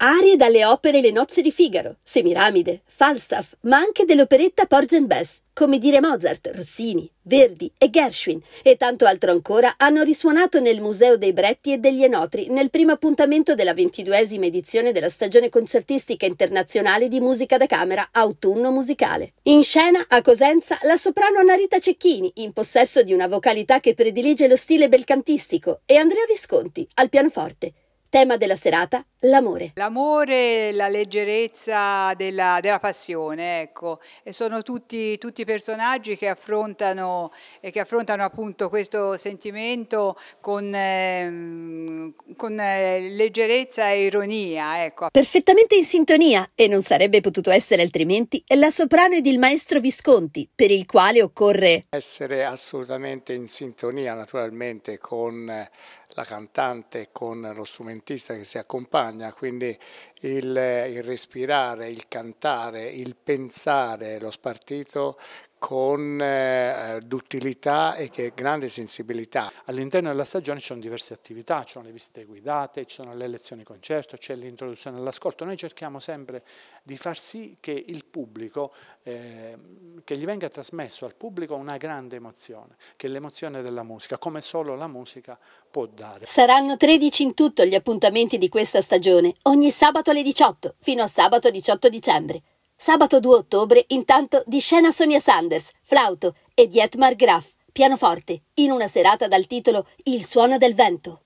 Arie dalle opere Le nozze di Figaro, Semiramide, Falstaff, ma anche dell'operetta Porge Bess, come dire Mozart, Rossini, Verdi e Gershwin e tanto altro ancora hanno risuonato nel Museo dei Bretti e degli Enotri nel primo appuntamento della ventiduesima edizione della stagione concertistica internazionale di musica da camera autunno musicale. In scena a Cosenza la soprano Narita Cecchini, in possesso di una vocalità che predilige lo stile belcantistico, e Andrea Visconti al pianoforte. Tema della serata, l'amore. L'amore, la leggerezza della, della passione, ecco. E sono tutti, tutti personaggi che affrontano, eh, che affrontano, appunto questo sentimento con, eh, con eh, leggerezza e ironia, ecco. Perfettamente in sintonia, e non sarebbe potuto essere altrimenti, la soprano ed il maestro Visconti, per il quale occorre... Essere assolutamente in sintonia, naturalmente, con la cantante, con lo strumento strumentista che si accompagna, quindi il, il respirare, il cantare, il pensare, lo spartito con eh, duttilità e che grande sensibilità. All'interno della stagione ci sono diverse attività, ci sono le visite guidate, ci sono le lezioni concerto, c'è l'introduzione all'ascolto. Noi cerchiamo sempre di far sì che il pubblico, eh, che gli venga trasmesso al pubblico una grande emozione, che è l'emozione della musica, come solo la musica può dare. Saranno 13 in tutto gli appuntamenti di questa stagione, ogni sabato alle 18, fino a sabato 18 dicembre. Sabato 2 ottobre, intanto, di scena Sonia Sanders, flauto, e Dietmar Graf, pianoforte, in una serata dal titolo Il suono del vento.